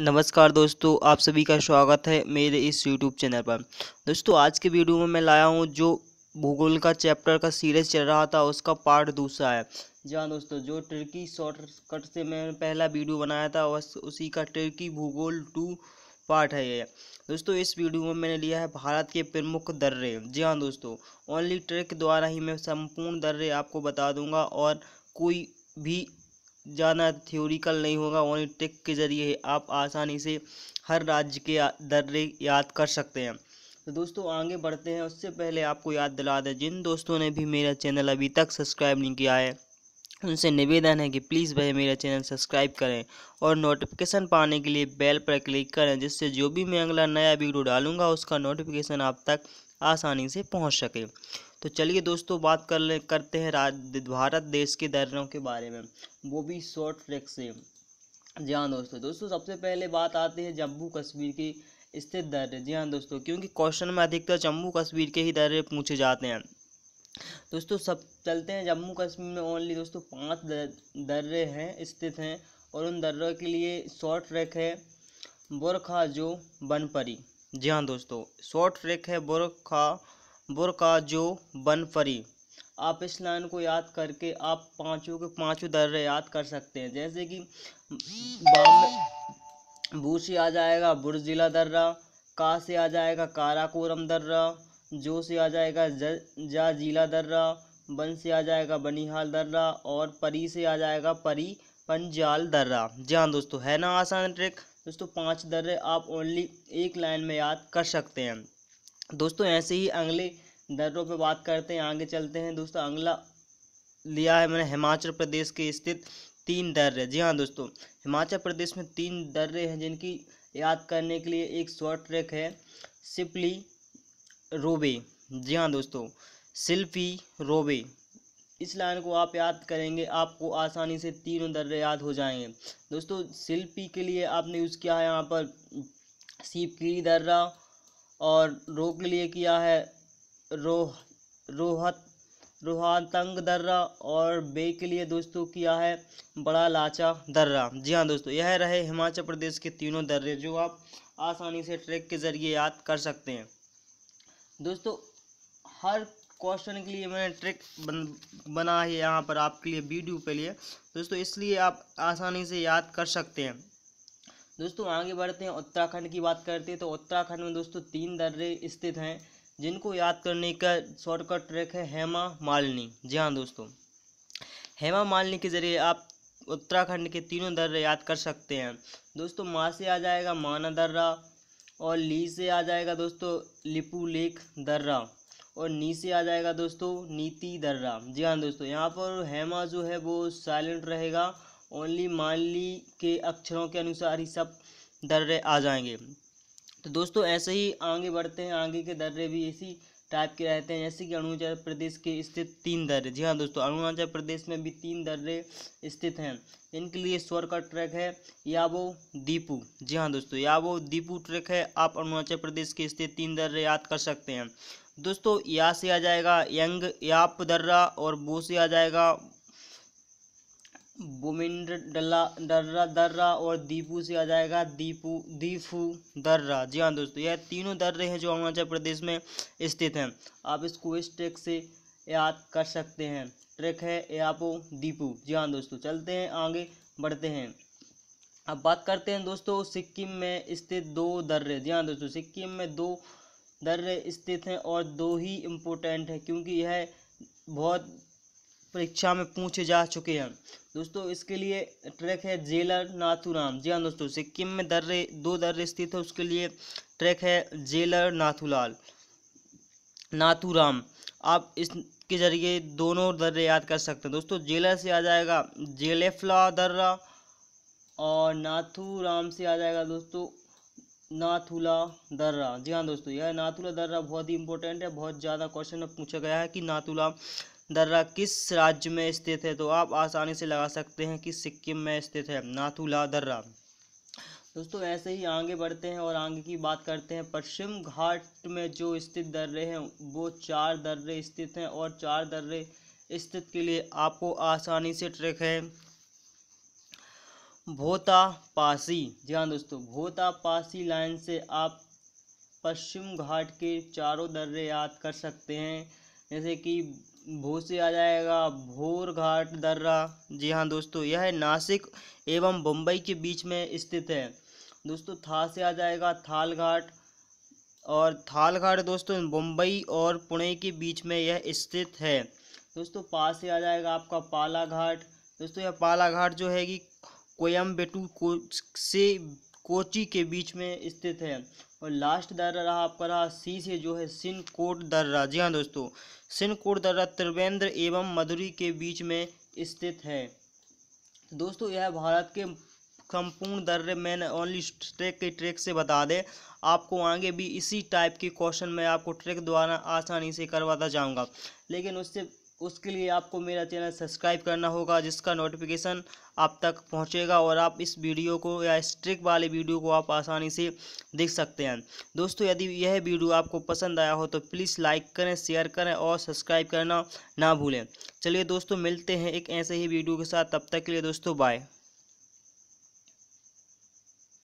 नमस्कार दोस्तों आप सभी का स्वागत है मेरे इस YouTube चैनल पर दोस्तों आज के वीडियो में मैं लाया हूँ जो भूगोल का चैप्टर का सीरीज चल रहा था उसका पार्ट दूसरा है जी हाँ दोस्तों जो टर्की शॉर्टकट से मैंने पहला वीडियो बनाया था बस उसी का टर्की भूगोल टू पार्ट है ये दोस्तों इस वीडियो में मैंने लिया है भारत के प्रमुख दर्रे जी हाँ दोस्तों ओनली ट्रिक द्वारा ही मैं संपूर्ण दर्रे आपको बता दूंगा और कोई भी ज़्यादा थ्योरिकल नहीं होगा ओनली टेक के ज़रिए आप आसानी से हर राज्य के दर्रे याद कर सकते हैं तो दोस्तों आगे बढ़ते हैं उससे पहले आपको याद दिला दें जिन दोस्तों ने भी मेरा चैनल अभी तक सब्सक्राइब नहीं किया है उनसे निवेदन है कि प्लीज़ वह मेरा चैनल सब्सक्राइब करें और नोटिफिकेशन पाने के लिए बेल पर क्लिक करें जिससे जो भी मैं अगला नया वीडियो डालूंगा उसका नोटिफिकेशन आप तक आसानी से पहुंच सके तो चलिए दोस्तों बात कर ले करते हैं भारत देश के दर्रों के बारे में वो भी शॉर्ट ट्रैक से जी हाँ दोस्तों दोस्तों सबसे पहले बात आती है जम्मू कश्मीर की स्थित दर्रे जी हाँ दोस्तों क्योंकि क्वेश्चन में अधिकतर जम्मू कश्मीर के ही दर्रे पूछे जाते हैं दोस्तों सब चलते हैं जम्मू कश्मीर में ओनली दोस्तों पांच दर्रे हैं स्थित हैं और उन दर्रों के लिए शॉर्ट ट्रैक है बोरखा जो बनपरी जी हाँ दोस्तों शॉर्ट ट्रैक है बोरखा बुरकाजो बनफरी आप इस लाइन को याद करके आप पांचों के पांचों दर्रे याद कर सकते हैं जैसे कि बाम बू से आ जाएगा बुरजिला दर्रा का से आ जाएगा काराकोरम दर्रा जो से आ जाएगा जा जिला दर्रा बन से आ जाएगा बनिहाल दर्रा और परी से आ जाएगा परी पंजाल दर्रा जी हाँ दोस्तों है ना आसान ट्रिक दोस्तों पांच दर्रे आप ओनली एक लाइन में याद कर सकते हैं दोस्तों ऐसे ही अगले दर्रों पे बात करते हैं आगे चलते हैं दोस्तों अगला लिया है मैंने हिमाचल प्रदेश के स्थित तीन दर्रे जी हाँ दोस्तों हिमाचल प्रदेश में तीन दर्रे हैं जिनकी याद करने के लिए एक शॉर्ट ट्रैक है सिपली रोबे जी हाँ दोस्तों सिल्फी रोबे इस लाइन को आप याद करेंगे आपको आसानी से तीनों दर्रे याद हो जाएंगे दोस्तों शिल्पी के लिए आपने यूज़ किया है यहाँ पर सीपकी दर्रा और रो के लिए किया है रोह रोहत रोहातंग दर्रा और बे के लिए दोस्तों किया है बड़ा लाचा दर्रा जी हाँ दोस्तों यह रहे हिमाचल प्रदेश के तीनों दर्रे जो आप आसानी से ट्रैक के ज़रिए याद कर सकते हैं दोस्तों हर क्वेश्चन के लिए मैंने ट्रिक बन, बना है यहाँ पर आपके लिए वीडियो के लिए दोस्तों इसलिए आप आसानी से याद कर सकते हैं दोस्तों आगे बढ़ते हैं उत्तराखंड की बात करते हैं तो उत्तराखंड में दोस्तों तीन दर्रे स्थित हैं जिनको याद करने का शॉर्टकट ट्रैक है हेमा मालिनी जी हाँ दोस्तों हेमा मालिनी के जरिए आप उत्तराखंड के तीनों दर्रे याद कर सकते हैं दोस्तों माँ से आ जाएगा माना दर्रा और ली से आ जाएगा दोस्तों लिपू लेख दर्रा और नी से आ जाएगा दोस्तों नीति दर्रा जी हाँ दोस्तों यहाँ पर हेमा जो है वो साइलेंट रहेगा ओनली माली के अक्षरों के अनुसार ही सब दर्रे आ जाएंगे तो दोस्तों ऐसे ही आगे बढ़ते हैं आगे के दर्रे भी इसी टाइप के रहते हैं जैसे कि अरुणाचल प्रदेश के स्थित तीन दर्रे जी हाँ दोस्तों अरुणाचल प्रदेश में भी तीन दर्रे स्थित हैं इनके लिए स्वर का ट्रैक है या वो दीपू जी हाँ दोस्तों या वो दीपू ट्रैक है आप अरुणाचल प्रदेश के स्थित तीन दर्रे याद कर सकते हैं दोस्तों या से आ जाएगा यंग याप दर्रा और बो से आ जाएगा भूमिंद्र दर्रा दर्रा और दीपू से आ जाएगा दीपू दीपू दर्रा जी हाँ दोस्तों यह तीनों दर्रे हैं जो अरुणाचल प्रदेश में स्थित हैं आप इसको इस ट्रैक से याद कर सकते हैं ट्रैक है एपो दीपू जी हाँ दोस्तों चलते हैं आगे बढ़ते हैं अब बात करते हैं दोस्तों सिक्किम में स्थित दो दर्रे जी हाँ दोस्तों सिक्किम में दो दर्रे स्थित हैं और दो ही इम्पोर्टेंट है क्योंकि यह बहुत परीक्षा में पूछे जा चुके हैं दोस्तों इसके लिए ट्रैक है जेलर नाथुराम जी हाँ दोस्तों सिक्किम में दर्रे दो दर्रे स्थित है उसके लिए ट्रैक है जेलर नाथुलाल नाथुराम आप इसके जरिए दोनों दर्रे याद कर सकते हैं दोस्तों जेलर से आ जाएगा जेलेफला दर्रा और नाथूराम से आ जाएगा दोस्तों नाथुला दर्रा जी हाँ दोस्तों यह नाथुला दर्रा बहुत ही इंपॉर्टेंट है बहुत ज़्यादा क्वेश्चन में पूछा गया है कि नाथुला दर्रा किस राज्य में स्थित है तो आप आसानी से लगा सकते हैं कि सिक्किम में स्थित है नाथुला दर्रा दोस्तों ऐसे ही आगे बढ़ते हैं और आगे की बात करते हैं पश्चिम घाट में जो स्थित दर्रे हैं वो चार दर्रे स्थित हैं और चार दर्रे स्थित के लिए आपको आसानी से ट्रैक है भोता पासी जी हाँ दोस्तों भोता पासी लाइन से आप पश्चिम घाट के चारों दर्रे याद कर सकते हैं जैसे कि भू से आ जाएगा भोर घाट दर्रा जी हाँ दोस्तों यह नासिक एवं बम्बई के बीच में स्थित है दोस्तों था से आ जाएगा थाल घाट और थाल घाट दोस्तों मुंबई और पुणे के बीच में यह स्थित है दोस्तों पास से आ जाएगा आपका पाला घाट दोस्तों यह पाला घाट जो है कि कोयम्बेटू को से कोची के बीच में स्थित है और लास्ट दर्रा रहा आपका रहा सी से जो है सिनकोट दर्रा जी हाँ दोस्तों सिनकोट दर्रा त्रिवेंद्र एवं मधुरी के बीच में स्थित है दोस्तों यह भारत के संपूर्ण दर्रे मैंने ओनली ट्रैक के ट्रैक से बता दे आपको आगे भी इसी टाइप के क्वेश्चन मैं आपको ट्रैक द्वारा आसानी से करवाता जाऊंगा लेकिन उससे उसके लिए आपको मेरा चैनल सब्सक्राइब करना होगा जिसका नोटिफिकेशन आप तक पहुंचेगा और आप इस वीडियो को या इस ट्रिक वाले वीडियो को आप आसानी से देख सकते हैं दोस्तों यदि यह वीडियो आपको पसंद आया हो तो प्लीज़ लाइक करें शेयर करें और सब्सक्राइब करना ना भूलें चलिए दोस्तों मिलते हैं एक ऐसे ही वीडियो के साथ तब तक के लिए दोस्तों बाय